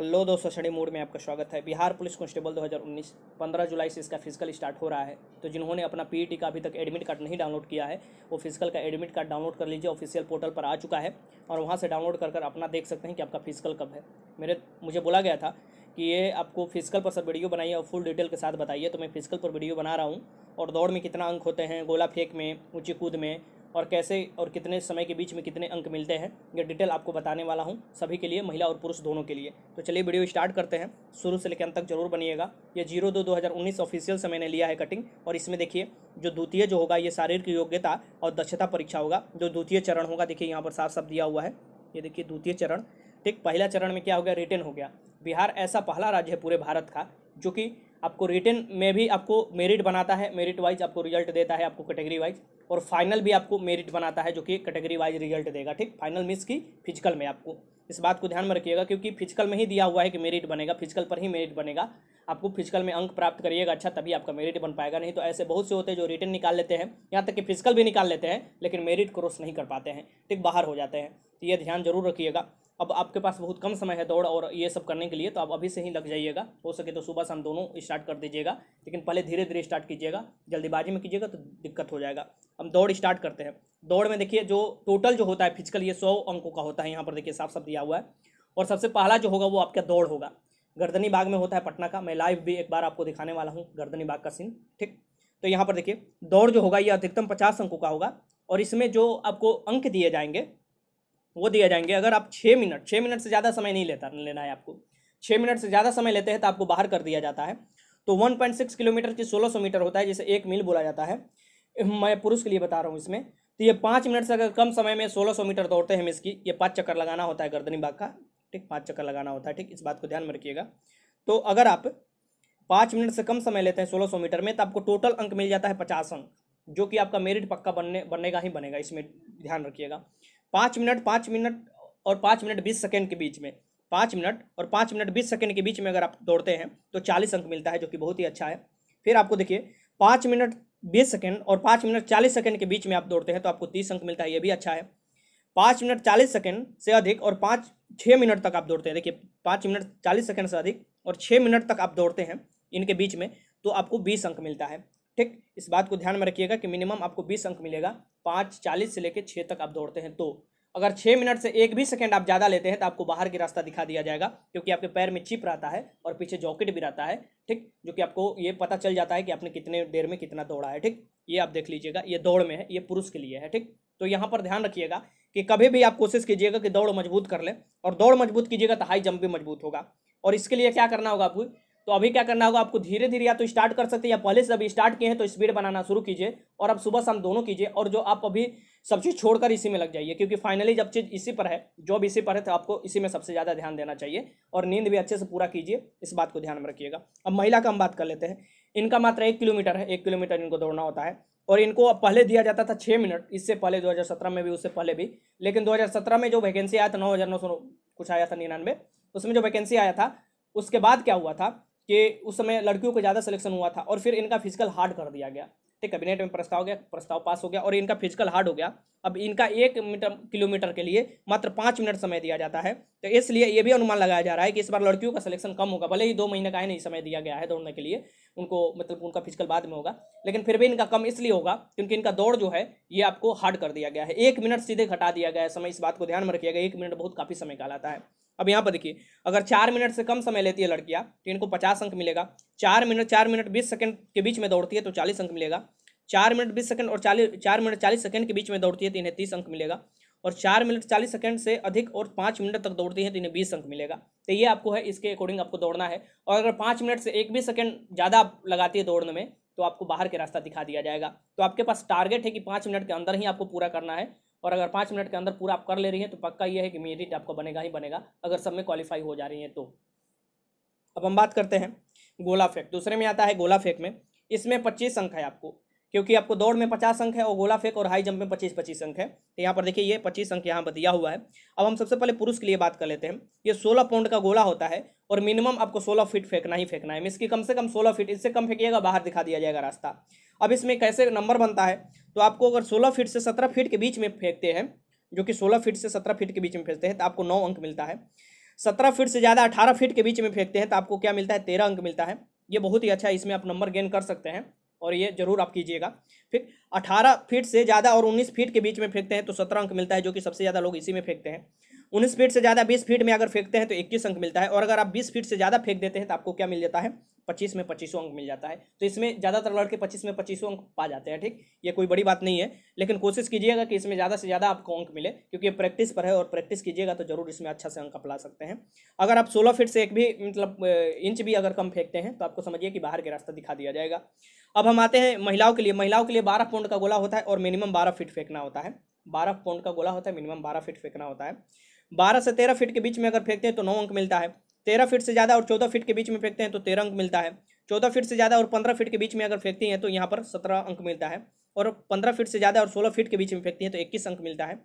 hello दोस्तों Shani mood में आपका स्वागत है बिहार पुलिस कांस्टेबल 2019 15 जुलाई से इसका फिजिकल स्टार्ट हो रहा है तो जिन्होंने अपना पीईटी का अभी तक एडमिट कार्ड नहीं डाउनलोड किया है वो फिजिकल का एडमिट कार्ड डाउनलोड कर लीजिए ऑफिशियल पोर्टल पर आ चुका है और वहाँ से डाउनलोड कर कर अपना देख सकते हैं कि आपका फिजिकल कब है मेरे मुझे बोला गया था कि ये आपको फिजिकल पर सब वीडियो बनाइए और फुल डिटेल के साथ बताइए तो मैं फिजिकल पर वीडियो बना रहा हूँ और दौड़ में कितना अंक होते हैं गोला फेंक में ऊँची कूद में और कैसे और कितने समय के बीच में कितने अंक मिलते हैं ये डिटेल आपको बताने वाला हूँ सभी के लिए महिला और पुरुष दोनों के लिए तो चलिए वीडियो स्टार्ट करते हैं शुरू से लेकर अंत तक जरूर बनिएगा ये जीरो दो दो हज़ार उन्नीस ऑफिशियल से मैंने लिया है कटिंग और इसमें देखिए जो द्वितीय जो होगा ये शारीरिक योग्यता और दक्षता परीक्षा होगा जो द्वितीय चरण होगा देखिए यहाँ पर साफ साफ दिया हुआ है ये देखिए द्वितीय चरण ठीक पहला चरण में क्या हो गया रिटर्न हो गया बिहार ऐसा पहला राज्य है पूरे भारत का जो कि आपको रिटर्न में भी आपको मेरिट बनाता है मेरिट वाइज आपको रिजल्ट देता है आपको कैटेगरी वाइज और फाइनल भी आपको मेरिट बनाता है जो कि कैटेगरी वाइज रिजल्ट देगा ठीक फाइनल मिस की फिजिकल में आपको इस बात को ध्यान में रखिएगा क्योंकि फिजिकल में ही दिया हुआ है कि मेरिट बनेगा फिजिकल पर ही मेरिट बनेगा आपको फिजिकल में अंक प्राप्त करिएगा अच्छा तभी आपका मेरिट बन पाएगा नहीं तो ऐसे बहुत से होते हैं जो रिटर्न निकाल लेते हैं यहाँ तक कि फिजिकल भी निकाल लेते हैं लेकिन मेरिट क्रॉस नहीं कर पाते हैं ठीक बाहर हो जाते हैं तो ये ध्यान जरूर रखिएगा अब आपके पास बहुत कम समय है दौड़ और ये सब करने के लिए तो आप अभी से ही लग जाइएगा हो सके तो सुबह शाम दोनों स्टार्ट कर दीजिएगा लेकिन पहले धीरे धीरे स्टार्ट कीजिएगा जल्दीबाजी में कीजिएगा तो दिक्कत हो जाएगा हम दौड़ स्टार्ट करते हैं दौड़ में देखिए जो टोटल जो होता है फिजिकल ये सौ अंकों का होता है यहाँ पर देखिए साफ साफ दिया हुआ है और सबसे पहला जो होगा वो आपका दौड़ होगा गर्दनी बाग में होता है पटना का मैं लाइव भी एक बार आपको दिखाने वाला हूँ गर्दनी बाग का सीन ठीक तो यहाँ पर देखिए दौड़ जो होगा ये अधिकतम पचास अंकों का होगा और इसमें जो आपको अंक दिए जाएंगे वो दिए जाएंगे अगर आप छः मिनट छः मिनट से ज़्यादा समय नहीं लेता लेना है आपको छः मिनट से ज़्यादा समय लेते हैं तो आपको बाहर कर दिया जाता है तो 1.6 किलोमीटर की 1600 मीटर होता है जिसे एक मील बोला जाता है मैं पुरुष के लिए बता रहा हूँ इसमें तो ये पाँच मिनट से अगर कम समय में 1600 मीटर दौड़ते हैं हम इसकी ये पाँच चक्कर लगाना होता है गर्दनी बाग का ठीक पाँच चक्कर लगाना होता है ठीक इस बात को ध्यान में रखिएगा तो अगर आप पाँच मिनट से कम समय लेते हैं सौ मीटर में तो आपको टोटल अंक मिल जाता है पचास अंक जो कि आपका मेरिट पक्का बनने बनेगा ही बनेगा इसमें ध्यान रखिएगा पाँच मिनट पाँच मिनट और पाँच मिनट बीस सेकेंड के बीच में पाँच मिनट और पाँच मिनट बीस सेकेंड के बीच में अगर आप दौड़ते हैं तो चालीस अंक मिलता है जो कि बहुत ही अच्छा है फिर आपको देखिए पाँच मिनट बीस सेकेंड और पाँच मिनट चालीस सेकेंड के बीच में आप दौड़ते हैं तो आपको तीस अंक मिलता है ये भी अच्छा है पाँच मिनट चालीस सेकेंड से अधिक और पाँच छः मिनट तक आप दौड़ते हैं देखिए पाँच मिनट चालीस सेकेंड से अधिक और छः मिनट तक आप दौड़ते हैं इनके बीच में तो आपको बीस अंक मिलता है ठीक इस बात को ध्यान में रखिएगा कि मिनिमम आपको बीस अंक मिलेगा पाँच चालीस से लेकर छः तक आप दौड़ते हैं तो अगर छः मिनट से एक भी सेकेंड आप ज़्यादा लेते हैं तो आपको बाहर की रास्ता दिखा दिया जाएगा क्योंकि आपके पैर में चिप रहता है और पीछे जॉकेट भी रहता है ठीक जो कि आपको ये पता चल जाता है कि आपने कितने देर में कितना दौड़ा है ठीक ये आप देख लीजिएगा ये दौड़ में है ये पुरुष के लिए है ठीक तो यहाँ पर ध्यान रखिएगा कि कभी भी आप कोशिश कीजिएगा कि दौड़ मजबूत कर लें और दौड़ मजबूत कीजिएगा तो हाई जंप भी मजबूत होगा और इसके लिए क्या करना होगा आपको तो अभी क्या करना होगा आपको धीरे धीरे या तो स्टार्ट कर सकते हैं या पहले से अभी स्टार्ट किए हैं तो स्पीड बनाना शुरू कीजिए और आप सुबह शाम दोनों कीजिए और जो आप अभी सब चीज़ छोड़कर इसी में लग जाइए क्योंकि फाइनली जब चीज़ इसी पर है जॉब इसी पर है तो आपको इसी में सबसे ज़्यादा ध्यान देना चाहिए और नींद भी अच्छे से पूरा कीजिए इस बात को ध्यान में रखिएगा अब महिला का हम बात कर लेते हैं इनका मात्र एक किलोमीटर है एक किलोमीटर इनको दौड़ना होता है और इनको पहले दिया जाता था छः मिनट इससे पहले दो में भी उससे पहले भी लेकिन दो में जो वैकेंसी आया था नौ हज़ार नौ सौ कुछ आया था निन्यानवे उसमें जो वैकेंसी आया था उसके बाद क्या हुआ था कि उस समय लड़कियों का ज़्यादा सिलेक्शन हुआ था और फिर इनका फिजिकल हार्ड कर दिया गया ठीक कैबिनेट में प्रस्ताव गया प्रस्ताव पास हो गया और इनका फिजिकल हार्ड हो गया अब इनका एक मीटर किलोमीटर के लिए मात्र पाँच मिनट समय दिया जाता है तो इसलिए ये भी अनुमान लगाया जा रहा है कि इस बार लड़कियों का सिलेक्शन कम होगा भले ही दो महीने का ही नहीं समय दिया गया है दौड़ने के लिए उनको मतलब उनका फिजिकल बाद में होगा लेकिन फिर भी इनका कम इसलिए होगा क्योंकि इनका दौड़ जो है ये आपको हार्ड कर दिया गया है एक मिनट सीधे घटा दिया गया है समय इस बात को ध्यान में रखिएगा एक मिनट बहुत काफ़ी समय कहलाता है अब यहाँ पर देखिए अगर चार मिनट से कम समय लेती है लड़कियाँ तो इनको पचास अंक मिलेगा चार मिनट चार मिनट बीस सेकंड के बीच में दौड़ती है तो चालीस अंक मिलेगा चार मिनट बीस सेकंड और चालीस चार मिनट चालीस सेकंड के बीच में दौड़ती है तो इन्हें तीस अंक मिलेगा और चार मिनट चालीस सेकंड से अधिक और पाँच मिनट तक दौड़ती है तो इन्हें बीस अंक मिलेगा तो ये आपको है इसके अकॉर्डिंग आपको दौड़ना है और अगर पाँच मिनट से एक भी सेकेंड ज़्यादा लगाती है दौड़ने में तो आपको बाहर के रास्ता दिखा दिया जाएगा तो आपके पास टारगेट है कि पाँच मिनट के अंदर ही आपको पूरा करना है और अगर पाँच मिनट के अंदर पूरा आप कर ले रही हैं तो पक्का ये है कि मेरिट आपका बनेगा ही बनेगा अगर सब में क्वालिफाई हो जा रही हैं तो अब हम बात करते हैं गोला फेंक दूसरे में आता है गोला फेंक में इसमें पच्चीस अंक है आपको क्योंकि आपको दौड़ में पचास अंक है और गोला फेंक और हाई जंप में पच्चीस पच्चीस अंक है तो यहाँ पर देखिए ये पच्चीस अंक यहाँ पर दिया हुआ है अब हम सबसे पहले पुरुष के लिए बात कर लेते हैं ये सोलह पाउंड का गोला होता है और मिनिमम आपको सोलह फीट फेंकना ही फेंकना है इसकी की कम से कम सोलह फीट इससे कम फेंकिएगा बाहर दिखा दिया जाएगा रास्ता अब इसमें कैसे नंबर बनता है तो आपको अगर सोलह फीट से सत्रह फीट के बीच में फेंकते हैं जो कि सोलह फीट से सत्रह फीट के बीच में फेंकते हैं तो आपको नौ अंक मिलता है सत्रह फीट से ज़्यादा अठारह फीट के बीच में फेंकते हैं तो आपको क्या मिलता है तेरह अंक मिलता है ये बहुत ही अच्छा है इसमें आप नंबर गेन कर सकते हैं और ये जरूर आप कीजिएगा फिर 18 फीट से ज़्यादा और 19 फीट के बीच में फेंकते हैं तो 17 अंक मिलता है जो कि सबसे ज़्यादा लोग इसी में फेंकते हैं उन्नीस फीट से ज़्यादा बीस फीट में अगर फेंकते हैं तो इक्कीस अंक मिलता है और अगर आप बीस फीट से ज़्यादा फेंक देते हैं तो आपको क्या मिल जाता है पच्चीस में पच्चीसों अंक मिल जाता है तो इसमें ज़्यादातर लड़के पच्चीस में पच्चीसों अंक पा जाते हैं ठीक ये कोई बड़ी बात नहीं है लेकिन कोशिश कीजिएगा कि इसमें ज़्यादा से ज़्यादा आपको अंक मिले क्योंकि ये प्रैक्टिस पर है और प्रैक्टिस कीजिएगा तो जरूर इसमें अच्छा से अंक अपला सकते हैं अगर आप सोलह फीट से एक भी मतलब इंच भी अगर कम फेंकते हैं तो आपको समझिए कि बाहर के रास्ता दिखा दिया जाएगा अब हम आते हैं महिलाओं के लिए महिलाओं के लिए बारह पौंड का गोला होता है और मिनिमम बारह फीट फेंकना होता है बारह पौंड का गोला होता है मिनिमम बारह फीट फेंकना होता है बारह से तेरह फीट के बीच में अगर फेंकते हैं तो नौ अंक मिलता है तेरह फीट से ज़्यादा और चौदह फीट के बीच में फेंकते हैं तो तेरह अंक मिलता है चौदह फीट से ज़्यादा और पंद्रह फीट के बीच में अगर फेंकती हैं तो यहाँ पर सत्रह अंक मिलता है और पंद्रह फीट से ज़्यादा और सोलह फीट के बीच में फेंकती हैं तो इक्कीस अंक मिलता है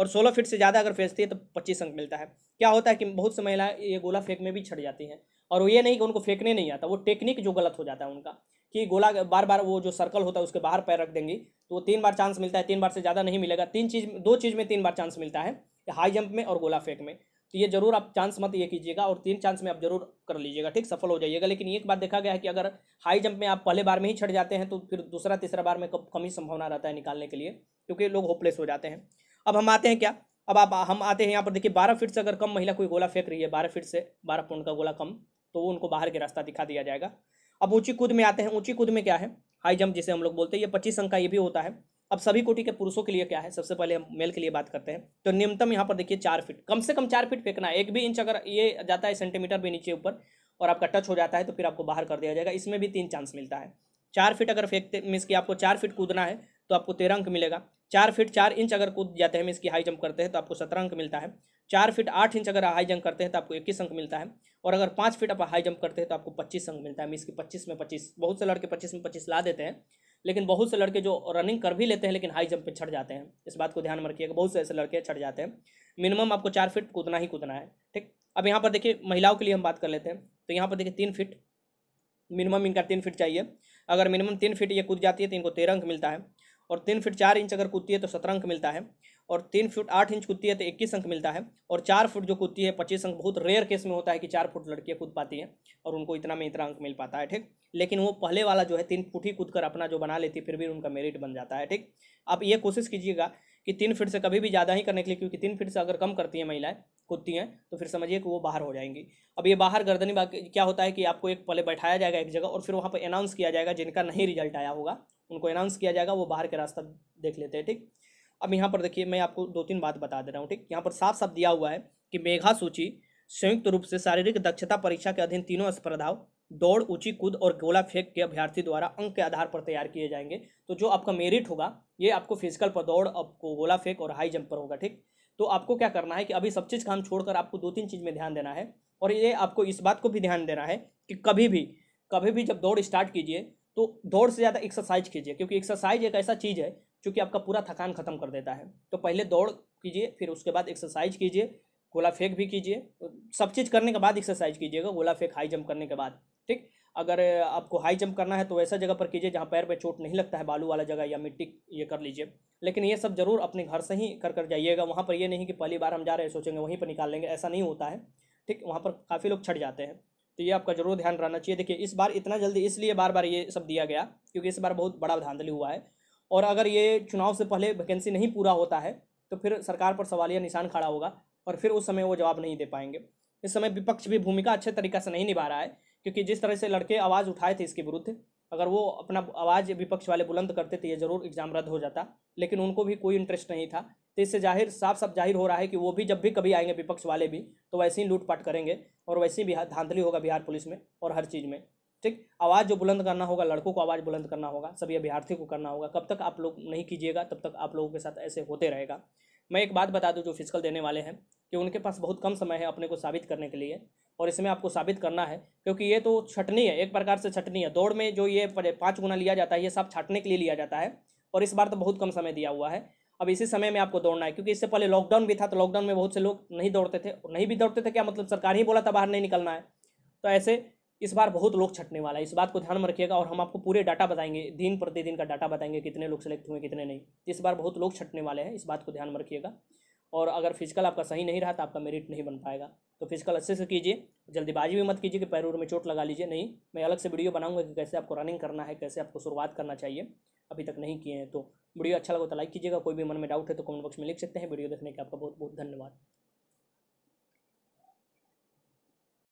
और सोलह फीट से ज़्यादा अगर फेंकती है तो पच्चीस अंक मिलता है क्या होता है कि बहुत से महिलाएं ये गोला फेंक में भी छट जाती हैं और ये नहीं कि उनको फेंकने नहीं आता वो टेक्निक जो गलत हो जाता है उनका कि गोला बार बार वो जो सर्कल होता है उसके बाहर पैर रख देंगी तो वो तीन बार चांस मिलता है तीन बार से ज़्यादा नहीं मिलेगा तीन चीज़ दो चीज़ में तीन बार चांस मिलता है हाई जंप में और गोला फेंक में तो ये जरूर आप चांस मत ये कीजिएगा और तीन चांस में आप जरूर कर लीजिएगा ठीक सफल हो जाइएगा लेकिन एक बात देखा गया है कि अगर हाई जंप में आप पहले बार में ही छट जाते हैं तो फिर दूसरा तीसरा बार में कब कम ही संभावना रहता है निकालने के लिए क्योंकि लोग होपलेस हो जाते हैं अब हम आते हैं क्या अब आप हम आते हैं यहाँ पर देखिए बारह फीट से अगर कम महिला कोई गोला फेंक रही है बारह फीट से बारह पाउंड का गोला कम तो उनको बाहर के रास्ता दिखा दिया जाएगा अब ऊँची कूद में आते हैं ऊँची कूद में क्या है हाई जंप जिसे हम लोग बोलते हैं ये पच्चीस अंक का ये भी होता है अब सभी कोटि के पुरुषों के लिए क्या है सबसे पहले हम मेल के लिए बात करते हैं तो न्यूनतम यहाँ पर देखिए चार फीट कम से कम चार फीट फेंकना है एक भी इंच अगर ये जाता है सेंटीमीटर भी नीचे ऊपर और आपका टच हो जाता है तो फिर आपको बाहर कर दिया जाएगा इसमें भी तीन चांस मिलता है चार फीट अगर फेंकते मीन्स कि आपको चार फीट कूदना है तो आपको तेरह अंक मिलेगा चार फीट चार इंच अगर कूद जाते हैं मीन्स की हाई जंप करते हैं तो आपको सत्रह अंक मिलता है चार फीट आठ इंच अगर हाई जंप करते हैं तो आपको इक्कीस अंक मिलता है और अगर पाँच फीट आप हाई जंप करते हैं तो आपको पच्चीस अंक मिलता है मीन्स की पच्चीस में पच्चीस बहुत से लड़के पच्चीस में पच्चीस ला देते हैं लेकिन बहुत से लड़के जो रनिंग कर भी लेते हैं लेकिन हाई जंप पे छट जाते हैं इस बात को ध्यान में रखिएगा बहुत से ऐसे लड़के छट जाते हैं मिनिमम आपको चार फिट कूदना ही कूदना है ठीक अब यहाँ पर देखिए महिलाओं के लिए हम बात कर लेते हैं तो यहाँ पर देखिए तीन फिट मिनिमम इनका तीन फीट चाहिए अगर मिनिमम तीन फीट ये कूद जाती है तो इनको तेरह अंक मिलता है और तीन फीट चार इंच अगर कूदती है तो सत्रह अंक मिलता है और तीन फुट आठ इंच कूदती है तो इक्कीस अंक मिलता है और चार फुट जो कूदती है पच्चीस अंक बहुत रेयर केस में होता है कि चार फुट लड़कियाँ कूद पाती हैं और उनको इतना में इतना अंक मिल पाता है ठीक लेकिन वो पहले वाला जो है तीन फुट ही कूद कर अपना जो बना लेती है फिर भी उनका मेरिट बन जाता है ठीक आप ये कोशिश कीजिएगा कि तीन फीट से कभी भी ज़्यादा ही करने के लिए क्योंकि तीन फीट से अगर कम करती हैं महिलाएं कूदती हैं तो फिर समझिए कि वो बाहर हो जाएंगी अब ये बाहर गर्दनी बाकी क्या होता है कि आपको एक पहले बैठाया जाएगा एक जगह और फिर वहाँ पर अनाउंस किया जाएगा जिनका नहीं रिजल्ट आया होगा उनको अनाउंस किया जाएगा वो बाहर के रास्ता देख लेते हैं ठीक अब यहाँ पर देखिए मैं आपको दो तीन बात बता दे रहा हूँ ठीक यहाँ पर साफ साफ दिया हुआ है कि मेघा सूची संयुक्त रूप से शारीरिक दक्षता परीक्षा के अधीन तीनों स्पर्धाओं दौड़ ऊंची कूद और गोला फेंक के अभ्यर्थी द्वारा अंक के आधार पर तैयार किए जाएंगे तो जो आपका मेरिट होगा ये आपको फिजिकल पर दौड़ आपको गोला फेंक और हाई जंप पर होगा ठीक तो आपको क्या करना है कि अभी सब चीज़ का हम छोड़कर आपको दो तीन चीज़ में ध्यान देना है और ये आपको इस बात को भी ध्यान देना है कि कभी भी कभी भी जब दौड़ स्टार्ट कीजिए तो दौड़ से ज़्यादा एक्सरसाइज कीजिए क्योंकि एक्सरसाइज एक ऐसा चीज़ है जो कि आपका पूरा थकान खत्म कर देता है तो पहले दौड़ कीजिए फिर उसके बाद एक्सरसाइज कीजिए गोला फेंक भी कीजिए तो सब चीज़ करने के बाद एक्सरसाइज कीजिएगा गोला फेंक हाई जंप करने के बाद ठीक अगर आपको हाई जंप करना है तो वैसा जगह पर कीजिए जहाँ पैर पे चोट नहीं लगता है बालू वाला जगह या मिट्टी ये कर लीजिए लेकिन ये सब ज़रूर अपने घर से ही कर कर जाइएगा वहाँ पर ये नहीं कि पहली बार हम जा रहे हैं सोचेंगे वहीं पर निकाल लेंगे ऐसा नहीं होता है ठीक वहाँ पर काफ़ी लोग छट जाते हैं तो ये आपका जरूर ध्यान रहना चाहिए देखिए इस बार इतना जल्दी इसलिए बार बार ये सब दिया गया क्योंकि इस बार बहुत बड़ा धांधली हुआ है और अगर ये चुनाव से पहले वैकेंसी नहीं पूरा होता है तो फिर सरकार पर सवालिया निशान खड़ा होगा और फिर उस समय वो जवाब नहीं दे पाएंगे इस समय विपक्ष भी भूमिका अच्छे तरीके से नहीं निभा रहा है क्योंकि जिस तरह से लड़के आवाज़ उठाए थे इसके विरुद्ध अगर वो अपना आवाज़ विपक्ष वाले बुलंद करते तो ये जरूर एग्ज़ाम रद्द हो जाता लेकिन उनको भी कोई इंटरेस्ट नहीं था तो इससे जाहिर साफ साफ जाहिर हो रहा है कि वो भी जब भी कभी आएंगे विपक्ष वाले भी तो वैसे ही लूटपाट करेंगे और वैसे ही बिहार धांधली होगा बिहार पुलिस में और हर चीज़ में ठीक आवाज़ जो बुलंद करना होगा लड़कों को आवाज़ बुलंद करना होगा सभी अभ्यार्थी को करना होगा कब तक आप लोग नहीं कीजिएगा तब तक आप लोगों के साथ ऐसे होते रहेगा मैं एक बात बता दूँ जो फिजिकल देने वाले हैं कि उनके पास बहुत कम समय है अपने को साबित करने के लिए और इसमें आपको साबित करना है क्योंकि ये तो छटनी है एक प्रकार से छटनी है दौड़ में जो ये पाँच गुना लिया जाता है ये सब छाटने के लिए लिया जाता है और इस बार तो बहुत कम समय दिया हुआ है अब इसी समय में आपको दौड़ना है क्योंकि इससे पहले लॉकडाउन भी था तो लॉकडाउन में बहुत से लोग नहीं दौड़ते थे नहीं भी दौड़ते थे क्या मतलब सरकार ही बोला था बाहर नहीं निकलना है तो ऐसे इस बार बहुत लोग छटने वाला है इस बात को ध्यान में रखिएगा और हम आपको पूरे डाटा बताएंगे दिन प्रतिदिन का डाटा बताएंगे कितने लोग सेलेक्ट हुए कितने नहीं इस बार बहुत लोग छटने वाले हैं इस बात को ध्यान में रखिएगा और अगर फिजिकल आपका सही नहीं रहा तो आपका मेरिट नहीं बन पाएगा तो फिजिकल अच्छे से कीजिए जल्दीबाजी भी मत कीजिए कि पैर में चोट लगा लीजिए नहीं मैं अलग से वीडियो बनाऊंगा कि कैसे आपको रनिंग करना है कैसे आपको शुरुआत करना चाहिए अभी तक नहीं किए हैं तो वीडियो अच्छा लगा तो लाइक कीजिएगा कोई भी मन में डाउट है तो कमेंट बॉक्स में लिख सकते हैं वीडियो देखने के आपका बहुत बहुत धन्यवाद